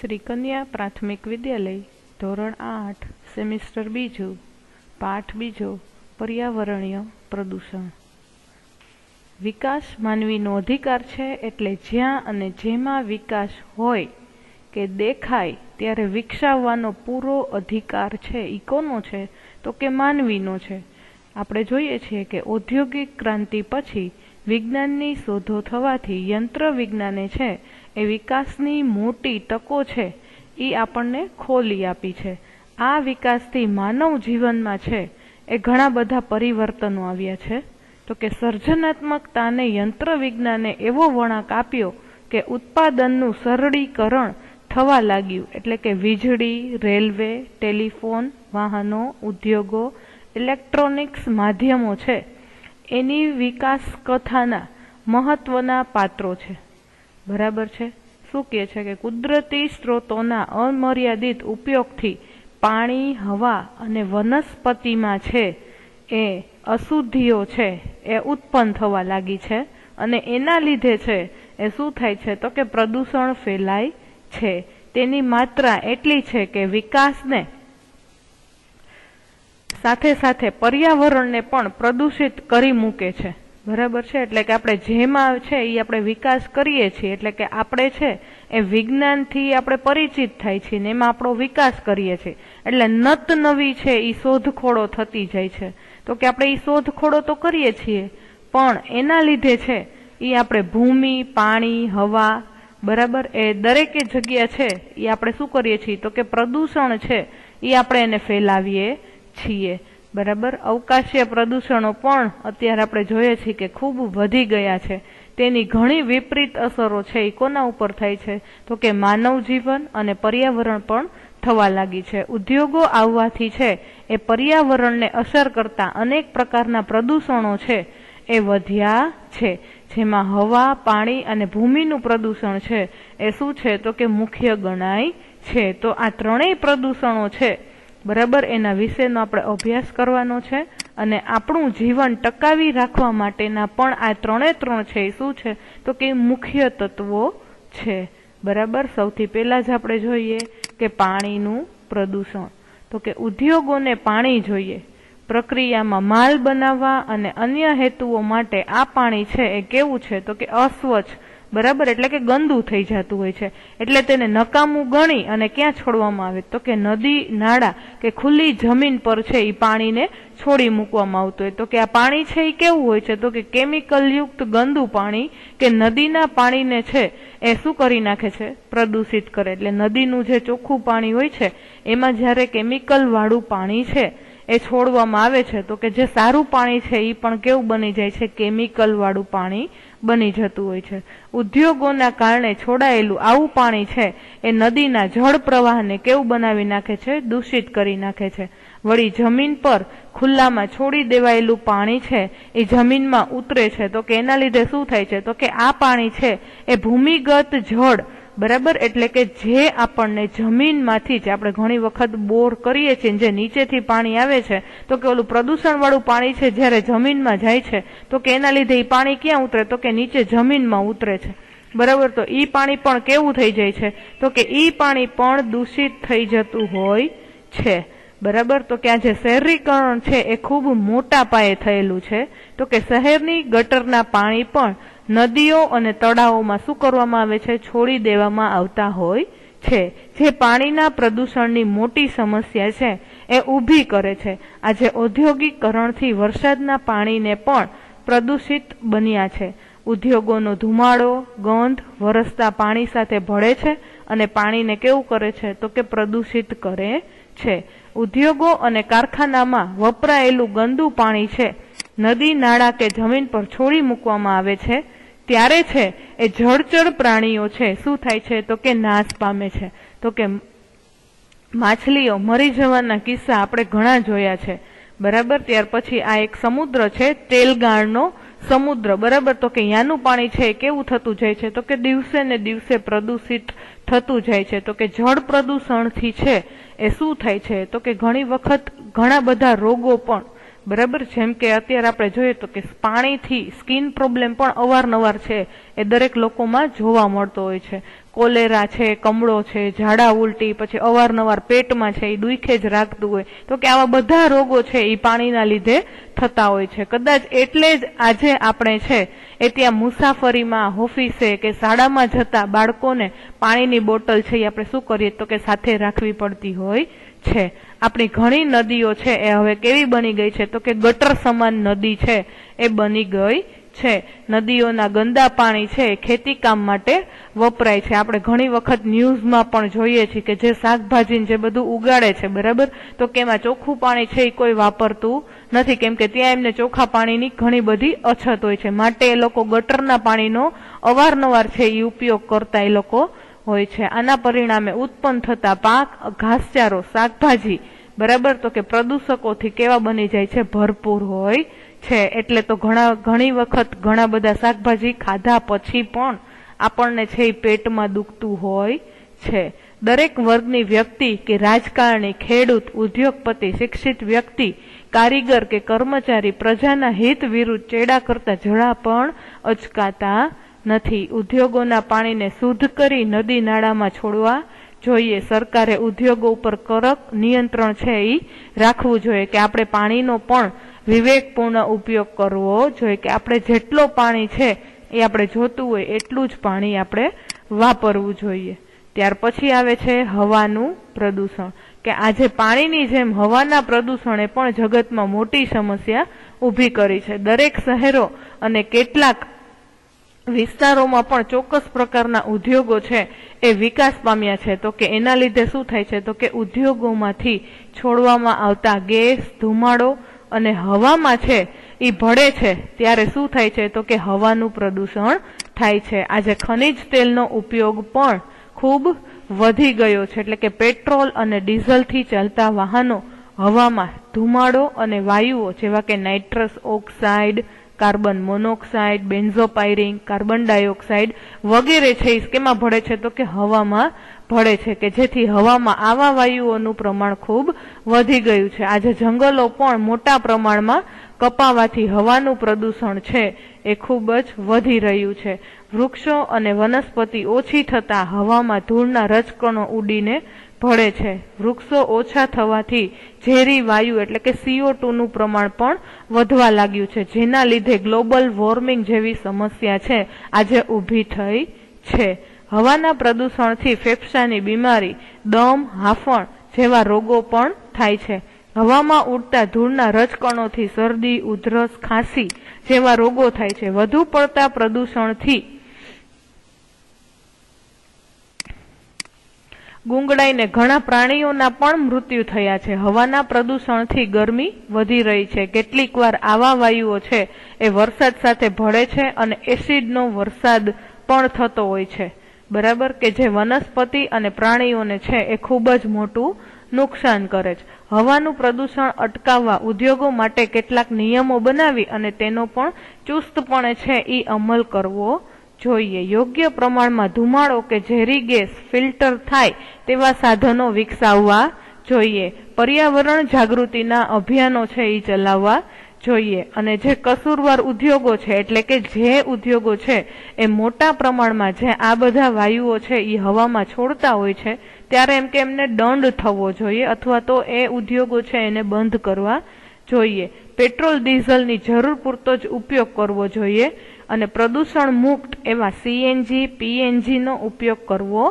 શ્રી કન્યા પ્રાથમિક વિદ્યાલય ધોરણ આઠ સેમિસ્ટર બીજું પાઠ બીજો પર્યાવરણીય પ્રદૂષણ વિકાસ માનવીનો અધિકાર છે એટલે જ્યાં અને જેમાં વિકાસ હોય કે દેખાય ત્યારે વિકસાવવાનો પૂરો અધિકાર છે એ છે તો કે માનવીનો છે આપણે જોઈએ છીએ કે ઔદ્યોગિક ક્રાંતિ પછી વિજ્ઞાનની શોધો થવાથી યંત્ર વિજ્ઞાને છે એ વિકાસની મોટી તકો છે એ આપણને ખોલી આપી છે આ વિકાસથી માનવ જીવનમાં છે એ ઘણા બધા પરિવર્તનો આવ્યા છે તો કે સર્જનાત્મકતાને યંત્ર વિજ્ઞાને એવો વળાંક આપ્યો કે ઉત્પાદનનું સરળીકરણ થવા લાગ્યું એટલે કે વીજળી રેલવે ટેલિફોન વાહનો ઉદ્યોગો ઇલેક્ટ્રોનિક્સ માધ્યમો છે એની વિકાસ કથાના મહત્ત્વના પાત્રો છે બરાબર છે શું કહે છે કે કુદરતી સ્ત્રોતોના અમર્યાદિત ઉપયોગથી પાણી હવા અને વનસ્પતિમાં છે એ અશુદ્ધિઓ છે એ ઉત્પન્ન થવા લાગી છે અને એના લીધે છે એ શું થાય છે તો કે પ્રદૂષણ ફેલાય છે તેની માત્રા એટલી છે કે વિકાસને સાથે સાથે પર્યાવરણને પણ પ્રદૂષિત કરી મૂકે છે બરાબર છે એટલે કે આપણે જેમાં છે એ આપણે વિકાસ કરીએ છીએ એટલે કે આપણે છે એ વિજ્ઞાનથી આપણે પરિચિત થાય છીએ ને એમાં આપણો વિકાસ કરીએ છીએ એટલે નત નવી છે એ શોધખોળો થતી જાય છે તો કે આપણે એ શોધખોળો તો કરીએ છીએ પણ એના લીધે છે એ આપણે ભૂમિ પાણી હવા બરાબર એ દરેકે જગ્યા છે એ આપણે શું કરીએ છીએ તો કે પ્રદૂષણ છે એ આપણે એને ફેલાવીએ છીએ બરાબર અવકાશીય પ્રદૂષણો પણ અત્યારે આપણે જોઈએ છીએ કે ખૂબ વધી ગયા છે તેની ઘણી વિપરીત અસરો છે એ કોના ઉપર થાય છે તો કે માનવ જીવન અને પર્યાવરણ પણ થવા લાગી છે ઉદ્યોગો આવવાથી છે એ પર્યાવરણને અસર કરતા અનેક પ્રકારના પ્રદૂષણો છે એ વધ્યા છે જેમાં હવા પાણી અને ભૂમિનું પ્રદૂષણ છે એ શું છે તો કે મુખ્ય ગણાય છે તો આ ત્રણેય પ્રદૂષણો છે બરાબર એના વિશેનો આપણે અભ્યાસ કરવાનો છે અને આપણું જીવન ટકાવી રાખવા માટેના પણ આ ત્રણે ત્રણ છે એ શું છે તો કે મુખ્ય તત્વો છે બરાબર સૌથી પહેલાં જ આપણે જોઈએ કે પાણીનું પ્રદૂષણ તો કે ઉદ્યોગોને પાણી જોઈએ પ્રક્રિયામાં માલ બનાવવા અને અન્ય હેતુઓ માટે આ પાણી છે એ કેવું છે તો કે અસ્વચ્છ બરાબર એટલે કે ગંદુ થઈ જતું હોય છે એટલે તેને નકામું ગણી અને ક્યાં છોડવામાં આવે તો કે નદી નાળા કે ખુલ્લી જમીન પર છે એ પાણીને છોડી મૂકવામાં આવતું હોય તો કે આ પાણી છે એ કેવું હોય છે તો કે કેમિકલયુક્ત ગંદુ પાણી કે નદીના પાણીને છે એ શું કરી નાખે છે પ્રદૂષિત કરે એટલે નદીનું જે ચોખ્ખું પાણી હોય છે એમાં જ્યારે કેમિકલવાળું પાણી છે એ છોડવામાં આવે છે તો કે જે સારું પાણી છે એ પણ કેવું બની જાય છે કેમિકલવાળું પાણી બની જતું હોય છે ઉદ્યોગોના કારણે છોડાયેલું આવું પાણી છે એ નદીના જળ પ્રવાહને કેવું બનાવી નાખે છે દૂષિત કરી નાખે છે વળી જમીન પર ખુલ્લામાં છોડી દેવાયેલું પાણી છે એ જમીનમાં ઉતરે છે તો કે એના લીધે શું થાય છે તો કે આ પાણી છે એ ભૂમિગત જળ બરાબર એટલે કે જે આપણને જમીનમાંથી જે આપણે ઘણી વખત બોર કરીએ છીએ જે નીચેથી પાણી આવે છે તો કે ઓલું પ્રદૂષણવાળું પાણી છે જ્યારે જમીનમાં જાય છે તો કે એના લીધે એ પાણી ક્યાં ઉતરે તો કે નીચે જમીનમાં ઉતરે છે બરાબર તો એ પાણી પણ કેવું થઈ જાય છે તો કે એ પાણી પણ દૂષિત થઈ જતું હોય છે બરાબર તો કે આ જે શહેરીકરણ છે એ ખૂબ મોટા પાયે થયેલું છે તો કે શહેરની ગટરના પાણી પણ નદીઓ અને તળાવોમાં શું કરવામાં આવે છે છોડી દેવામાં આવતા હોય છે જે પાણીના પ્રદૂષણની મોટી સમસ્યા છે એ ઊભી કરે છે આજે ઔદ્યોગિકરણથી વરસાદના પાણીને પણ પ્રદૂષિત બન્યા છે ઉદ્યોગોનો ધુમાડો ગંધ વરસતા પાણી સાથે ભળે છે અને પાણીને કેવું કરે છે તો કે પ્રદૂષિત કરે છે ઉદ્યોગો અને કારખાનામાં વપરાયેલું ગંદુ પાણી છે નદી નાળા કે જમીન પર છોડી મૂકવામાં આવે છે ત્યારે છે એ જળચર પ્રાણીઓ છે શું થાય છે તો કે નાશ પામે છે તો કે માછલીઓ મરી જવાના કિસ્સા આપણે ઘણા જોયા છે બરાબર ત્યાર પછી આ એક સમુદ્ર છે તેલગાણનો સમુદ્ર બરાબર તો કે યાનું પાણી છે એ કેવું થતું જાય છે તો કે દિવસે ને દિવસે પ્રદૂષિત થતું જાય છે તો કે જળ પ્રદૂષણથી છે એ શું થાય છે તો કે ઘણી વખત ઘણા બધા રોગો પણ બરાબર જેમ કે અત્યારે આપણે જોઈએ તો કે પાણીથી સ્કિન પ્રોબ્લેમ પણ અવારનવાર છે એ દરેક લોકોમાં જોવા મળતો હોય છે કોલેરા છે કમળો છે ઝાડા ઉલટી પછી અવારનવાર પેટમાં છે એ દુઃખે જ રાખતું હોય તો કે આવા બધા રોગો છે એ પાણીના લીધે થતા હોય છે કદાચ એટલે જ આજે આપણે છે એ ત્યાં મુસાફરીમાં ઓફિસે કે શાળામાં જતા બાળકોને પાણીની બોટલ છે એ આપણે શું કરીએ તો કે સાથે રાખવી પડતી હોય છે આપણી ઘણી નદીઓ છે એ હવે કેવી બની ગઈ છે તો કે ગટર સમાન નદી છે એ બની ગઈ છે નદીઓના ગંદા પાણી છે એ ખેતીકામ માટે વપરાય છે આપણે ઘણી વખત ન્યૂઝમાં પણ જોઈએ છીએ કે જે શાકભાજી જે બધું ઉગાડે છે બરાબર તો કે એમાં ચોખ્ખું પાણી છે એ કોઈ વાપરતું નથી કેમ કે ત્યાં એમને ચોખ્ખા પાણીની ઘણી બધી અછત હોય છે માટે એ લોકો ગટરના પાણીનો અવારનવાર છે એ ઉપયોગ કરતા એ લોકો હોય છે આના પરિણામે ઉત્પન્ન થતા પાક ઘાસચારો શાકભાજી બરાબર તો કે પ્રદૂષકોથી કેવા બની જાય છે ભરપૂર હોય છે એટલે તો ઘણા ઘણી વખત ઘણા બધા શાકભાજી ખાધા પછી પણ આપણને છે એ પેટમાં દુખતું હોય છે દરેક વર્ગની વ્યક્તિ કે રાજકારણી ખેડૂત ઉદ્યોગપતિ શિક્ષિત વ્યક્તિ કારીગર કે કર્મચારી પ્રજાના હિત વિરુદ્ધ ચેડા કરતા જળા પણ અચકાતા નથી ઉદ્યોગોના પાણીને શુદ્ધ કરી નદી નાળામાં છોડવા જોઈએ સરકારે ઉદ્યોગો ઉપર કડક નિયંત્રણ છે એ રાખવું જોઈએ કે આપણે પાણીનો પણ વિવેકપૂર્ણ ઉપયોગ કરવો જોઈએ કે આપણે જેટલો પાણી છે એ આપણે જોતું હોય એટલું જ પાણી આપણે વાપરવું જોઈએ ત્યાર પછી આવે છે હવાનું પ્રદૂષણ કે આજે પાણીની જેમ હવાના પ્રદૂષણે પણ જગતમાં મોટી સમસ્યા ઊભી કરી છે દરેક શહેરો અને કેટલાક વિસ્તારોમાં પણ ચોક્કસ પ્રકારના ઉદ્યોગો છે એ વિકાસ પામ્યા છે તો કે એના લીધે શું થાય છે તો કે ઉદ્યોગોમાંથી છોડવામાં આવતા ગેસ ધુમાડો અને હવામાં છે એ ભળે છે ત્યારે શું થાય છે તો કે હવાનું પ્રદૂષણ થાય છે આજે ખનિજ તેલનો ઉપયોગ પણ ખૂબ વધી ગયો છે એટલે કે પેટ્રોલ અને ડીઝલથી ચાલતા વાહનો હવામાં ધુમાડો અને વાયુઓ જેવા કે nitrous oxide carbon monoxide benzopyrene carbon dioxide વગેરે છે એ કેમાં ભળે છે તો કે હવામાં ભળે છે કે જેથી હવામાં આવા વાયુઓનું પ્રમાણ ખૂબ વધી ગયું છે આજે જંગલો પણ મોટા પ્રમાણમાં કપાવાથી હવાનું પ્રદૂષણ છે એ ખૂબ જ વધી રહ્યું છે વૃક્ષો અને વનસ્પતિ ઓછી થતાં હવામાં ધૂળના રજકણો ઉડીને ભળે છે વૃક્ષો ઓછા થવાથી ઝેરી વાયુ એટલે કે સીઓ ટુનું પ્રમાણ પણ વધવા લાગ્યું છે જેના લીધે ગ્લોબલ વોર્મિંગ જેવી સમસ્યા છે આજે ઊભી થઈ છે હવાના પ્રદૂષણથી ફેફસાની બીમારી દમ હાફણ જેવા રોગો પણ થાય છે હવામાં ઉડતા ધૂળના રજકણોથી શરદી ઉધરસ ખાંસી જેવા રોગો થાય છે વધુ પડતા પ્રદૂષણથી ગુંગળાઈને ઘણા પ્રાણીઓના પણ મૃત્યુ થયા છે હવાના પ્રદૂષણથી ગરમી વધી રહી છે કેટલીક વાર આવા વાયુઓ છે એ વરસાદ સાથે ભળે છે અને એસિડનો વરસાદ પણ થતો હોય છે બરાબર કે જે વનસ્પતિ અને પ્રાણીઓને છે એ ખૂબ જ મોટું નુકસાન કરે છે હવાનું પ્રદૂષણ અટકાવવા ઉદ્યોગો માટે કેટલાક નિયમો બનાવી અને તેનો પણ ચુસ્તપણે છે એ અમલ કરવો જોઈએ યોગ્ય પ્રમાણમાં ધુમાડો કે ઝેરી ગેસ ફિલ્ટર થાય તેવા સાધનો વિકસાવવા જોઈએ પર્યાવરણ જાગૃતિના અભિયાનો છે એ ચલાવવા જોઈએ અને જે કસૂરવાર ઉદ્યોગો છે એટલે કે જે ઉદ્યોગો છે એ મોટા પ્રમાણમાં જે આ બધા વાયુઓ છે એ હવામાં છોડતા હોય છે ત્યારે એમ કે એમને દંડ થવો જોઈએ અથવા તો એ ઉદ્યોગો છે એને બંધ કરવા જોઈએ પેટ્રોલ ડીઝલની જરૂર પૂરતો જ ઉપયોગ કરવો જોઈએ અને પ્રદૂષણ મુક્ત એવા સીએનજી પીએનજીનો ઉપયોગ કરવો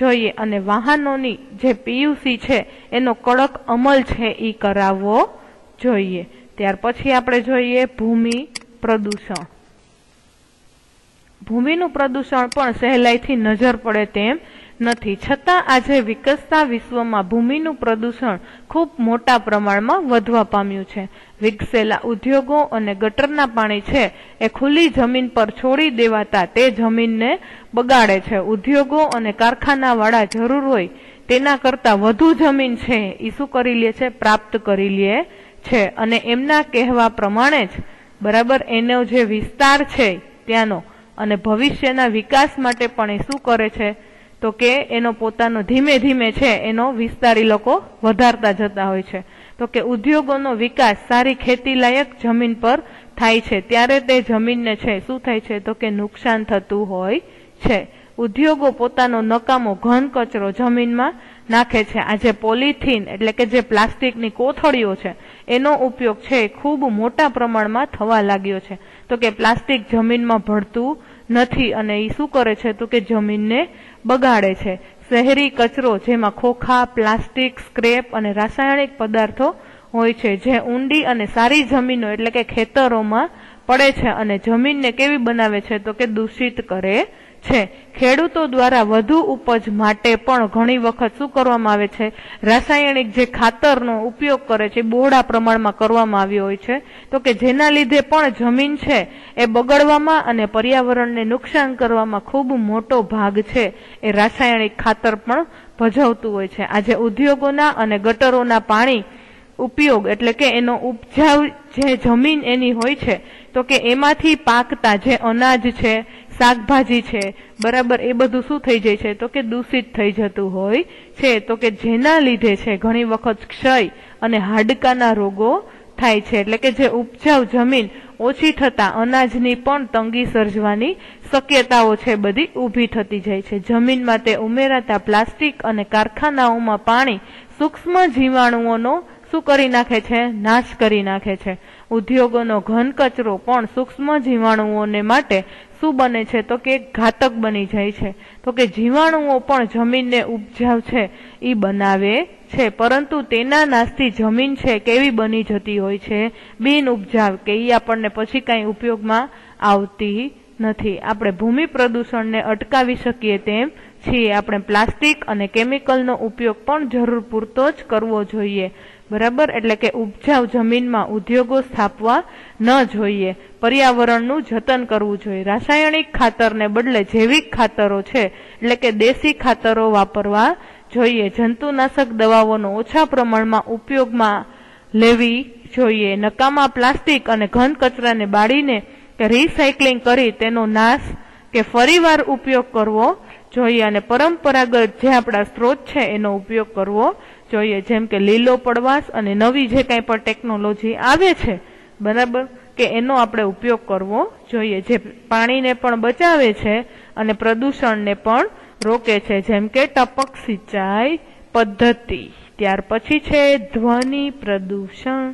જોઈએ અને વાહનોની જે પીયુસી છે એનો કડક અમલ છે એ કરાવવો જોઈએ ત્યાર પછી આપણે જોઈએ ભૂમિ પ્રદૂષણ ભૂમિનું પ્રદૂષણ પણ સહેલાઈથી નજર પડે તેમ નથી છતાં આજે વિકસતા વિશ્વમાં ભૂમિનું પ્રદૂષણ ખૂબ મોટા પ્રમાણમાં વધવા પામ્યું છે વિકસેલા ઉદ્યોગો અને ગટરના પાણી છે એ ખુલ્લી જમીન પર છોડી દેવાતા તે જમીનને બગાડે છે ઉદ્યોગો અને કારખાનાવાળા જરૂર હોય તેના કરતાં વધુ જમીન છે એ શું કરી લે છે પ્રાપ્ત કરી લે છે અને એમના કહેવા પ્રમાણે જ બરાબર એનો જે વિસ્તાર છે ત્યાંનો અને ભવિષ્યના વિકાસ માટે પણ એ શું કરે છે તો કે એનો પોતાનો ધીમે ધીમે છે એનો વિસ્તારી લોકો વધારતા જતા હોય છે તો કે ઉદ્યોગોનો વિકાસ સારી ખેતીલાયક જમીન પર થાય છે ત્યારે તે જમીનને છે શું થાય છે તો કે નુકસાન થતું હોય છે ઉદ્યોગો પોતાનો નકામો ઘન કચરો જમીનમાં નાખે છે આ જે પોલિથીન એટલે કે જે પ્લાસ્ટિકની કોથળીઓ છે એનો ઉપયોગ છે ખૂબ મોટા પ્રમાણમાં થવા લાગ્યો છે તો કે પ્લાસ્ટિક જમીનમાં ભળતું નથી અને એ શું કરે છે તો કે જમીનને બગાડે છે શહેરી કચરો જેમાં ખોખા પ્લાસ્ટિક સ્ક્રેપ અને રાસાયણિક પદાર્થો હોય છે જે ઊંડી અને સારી જમીનો એટલે કે ખેતરોમાં પડે છે અને જમીનને કેવી બનાવે છે તો કે દૂષિત કરે છે ખેડૂતો દ્વારા વધુ ઉપજ માટે પણ ઘણી વખત શું કરવામાં આવે છે રાસાયણિક જે ખાતરનો ઉપયોગ કરે છે બહોળા પ્રમાણમાં કરવામાં આવ્યો હોય છે તો કે જેના લીધે પણ જમીન છે એ બગડવામાં અને પર્યાવરણને નુકસાન કરવામાં ખૂબ મોટો ભાગ છે એ રાસાયણિક ખાતર પણ ભજવતું હોય છે આજે ઉદ્યોગોના અને ગટરોના પાણી ઉપયોગ એટલે કે એનો ઉપજાવ જે જમીન એની હોય છે તો કે એમાંથી પાકતા જે અનાજ છે શાકભાજી છે બરાબર એ બધું શું થઈ જાય છે તો કે દૂષિત થઈ જતું હોય છે તો કે જેના લીધે છે ઘણી વખત ક્ષય અને હાડકાના રોગો થાય છે એટલે કે જે ઉપજાઉ જમીન ઓછી થતાં અનાજની પણ તંગી સર્જવાની શક્યતાઓ છે બધી ઊભી થતી જાય છે જમીનમાં તે ઉમેરાતા પ્લાસ્ટિક અને કારખાનાઓમાં પાણી સૂક્ષ્મ જીવાણુઓનો શું કરી નાખે છે નાશ કરી નાખે છે ઉદ્યોગોનો ઘન કચરો પણ સૂક્ષ્મ જીવાણુઓને માટે શું બને છે તો કે ઘાતક બની જાય છે તો કે જીવાણુઓ પણ જમીનને ઉપજાવ છે એ બનાવે છે પરંતુ તેના નાશથી જમીન છે કેવી બની જતી હોય છે બિન ઉપજાવ કે એ આપણને પછી કાંઈ ઉપયોગમાં આવતી નથી આપણે ભૂમિ પ્રદૂષણને અટકાવી શકીએ તેમ છીએ આપણે પ્લાસ્ટિક અને કેમિકલનો ઉપયોગ પણ જરૂર પૂરતો જ કરવો જોઈએ બરાબર એટલે કે ઉપજાઉ જમીનમાં ઉદ્યોગો સ્થાપવા ન જોઈએ પર્યાવરણનું જતન કરવું જોઈએ રાસાયણિક ખાતરને બદલે જૈવિક ખાતરો છે એટલે કે દેશી ખાતરો વાપરવા જોઈએ જંતુનાશક દવાઓનો ઓછા પ્રમાણમાં ઉપયોગમાં લેવી જોઈએ નકામા પ્લાસ્ટિક અને ઘન કચરાને બાળીને કે રિસાયકલિંગ કરી તેનો નાશ કે ફરીવાર ઉપયોગ કરવો જોઈએ અને પરંપરાગત જે આપણા સ્ત્રોત છે એનો ઉપયોગ કરવો જોઈએ જેમ કે લીલો પડવાશ અને નવી જે કાંઈ પણ ટેકનોલોજી આવે છે બરાબર કે એનો આપણે ઉપયોગ કરવો જોઈએ જે પાણીને પણ બચાવે છે અને પ્રદૂષણને પણ રોકે છે જેમ કે ટપક સિંચાઈ પદ્ધતિ ત્યાર પછી છે ધ્વનિ પ્રદૂષણ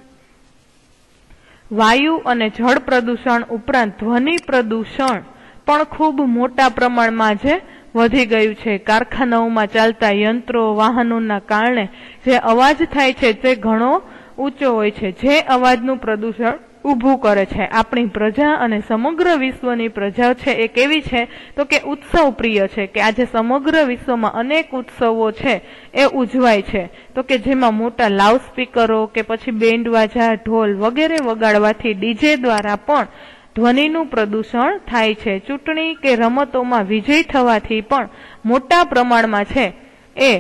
વાયુ અને જળ પ્રદૂષણ ઉપરાંત ધ્વનિ પ્રદૂષણ પણ ખૂબ મોટા પ્રમાણમાં જે વધી ગયું છે કારખાનાઓમાં ચાલતા યંત્રો વાહનોના કારણે જે અવાજ થાય છે તે ઘણો ઊંચો હોય છે જે અવાજનું પ્રદૂષણ ઊભું કરે છે આપણી પ્રજા અને સમગ્ર વિશ્વની પ્રજા છે એ કેવી છે તો કે ઉત્સવ પ્રિય છે કે આજે સમગ્ર વિશ્વમાં અનેક ઉત્સવો છે એ ઉજવાય છે તો કે જેમાં મોટા લાઉડ સ્પીકરો કે પછી બેન્ડવાજા ઢોલ વગેરે વગાડવાથી ડીજે દ્વારા પણ ધ્વનિનું પ્રદૂષણ થાય છે ચૂંટણી કે રમતોમાં વિજય થવાથી પણ મોટા પ્રમાણમાં છે એ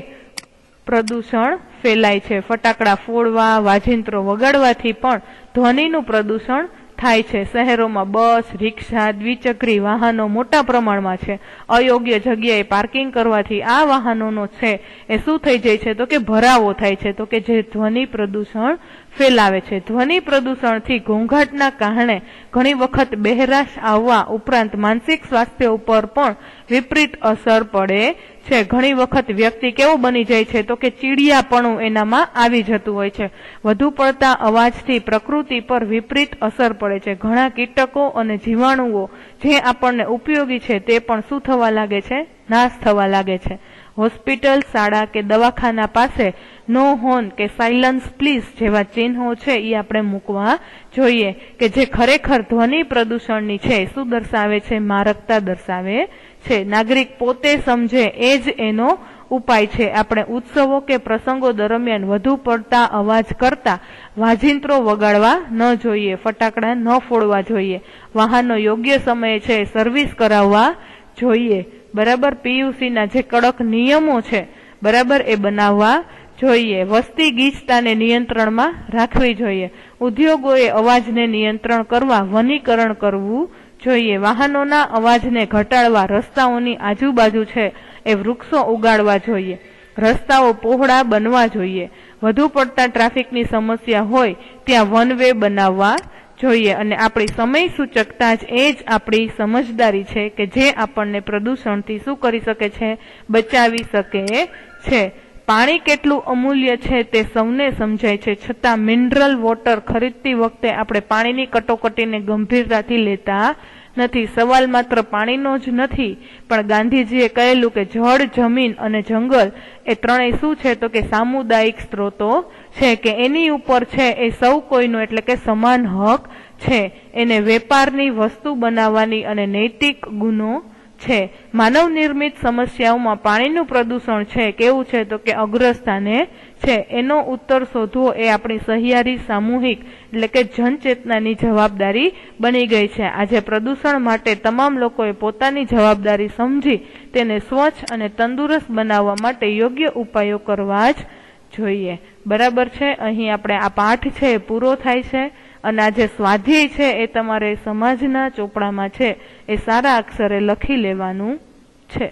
પ્રદૂષણ ફેલાય છે ફટાકડા ફોડવા વાજિંત્રો વગાડવાથી પણ ધ્વનિનું પ્રદૂષણ થાય છે શહેરોમાં બસ રિક્ષા દ્વિચક્રી વાહનો મોટા પ્રમાણમાં છે અયોગ્ય જગ્યાએ પાર્કિંગ કરવાથી આ વાહનોનો છે એ શું થઈ જાય છે તો કે ભરાવો થાય છે તો કે જે ધ્વનિ પ્રદૂષણ ફેલાવે છે ધ્વનિ પ્રદૂષણથી ઘોંઘાટના કારણે ઘણી વખત બહેરાશ આવવા ઉપરાંત માનસિક સ્વાસ્થ્ય ઉપર પણ વિપરીત અસર પડે છે ઘણી વખત વ્યક્તિ કેવો બની જાય છે તો કે ચીડિયાપણું એનામાં આવી જતું હોય છે વધુ પડતા અવાજથી પ્રકૃતિ પર વિપરીત અસર પડે છે ઘણા કીટકો અને જીવાણુઓ જે આપણને ઉપયોગી છે તે પણ શું થવા લાગે છે નાશ થવા લાગે છે હોસ્પિટલ શાળા કે દવાખાના પાસે નો હોન કે સાયલન્સ પ્લીઝ જેવા ચિહ્નો છે એ આપણે મૂકવા જોઈએ કે જે ખરેખર ધ્વનિ પ્રદૂષણની છે શું દર્શાવે છે મારકતા દર્શાવે છે નાગરિક પોતે સમજે એ જ એનો ઉપાય છે આપણે ઉત્સવો કે પ્રસંગો દરમિયાન વધુ પડતા અવાજ કરતા વાજિંત્રો વગાડવા ન જોઈએ ફટાકડા ન ફોડવા જોઈએ વાહનનો યોગ્ય સમય છે સર્વિસ કરાવવા જોઈએ બરાબર પીયુસીના જે કડક નિયમો છે બરાબર એ બનાવવા જોઈએ વસ્તી ગીચતાને નિયંત્રણમાં રાખવી જોઈએ ઉદ્યોગોએ અવાજને નિયંત્રણ કરવા વનીકરણ કરવું જોઈએ વાહનોના અવાજને ઘટાડવા રસ્તાઓની આજુબાજુ છે એ વૃક્ષો ઉગાડવા જોઈએ રસ્તાઓ પહોળા બનવા જોઈએ વધુ પડતા ટ્રાફિકની સમસ્યા હોય ત્યાં વન વે બનાવવા જોઈએ અને આપણી સમય સૂચકતા જ એ જ આપણી સમજદારી છે કે જે આપણને પ્રદૂષણથી શું કરી શકે છે બચાવી શકે છે પાણી કેટલું અમૂલ્ય છે તે સૌને સમજાય છે છતાં મિનરલ વોટર ખરીદતી વખતે આપણે પાણીની કટોકટીને ગંભીરતાથી લેતા નથી સવાલ માત્ર પાણીનો જ નથી પણ ગાંધીજીએ કહેલું કે જળ જમીન અને જંગલ એ ત્રણેય શું છે તો કે સામુદાયિક સ્ત્રોતો છે કે એની ઉપર છે એ સૌ કોઈનો એટલે કે સમાન હક છે એને વેપારની વસ્તુ બનાવવાની અને નૈતિક ગુનો છે માનવ નિર્મિત સમસ્યાઓમાં પાણીનું પ્રદૂષણ છે કેવું છે તો કે અગ્રસ્થાને છે એનો ઉત્તર શોધવો એ આપણી સહિયારી સામૂહિક એટલે કે જનચેતનાની જવાબદારી બની ગઈ છે આજે પ્રદૂષણ માટે તમામ લોકોએ પોતાની જવાબદારી સમજી તેને સ્વચ્છ અને તંદુરસ્ત બનાવવા માટે યોગ્ય ઉપાયો કરવા જ જોઈએ બરાબર છે અહીં આપણે આ પાઠ છે એ પૂરો થાય છે અને આ જે સ્વાધ્યાય છે એ તમારે સમાજના ચોપડામાં છે એ સારા અક્ષરે લખી લેવાનું છે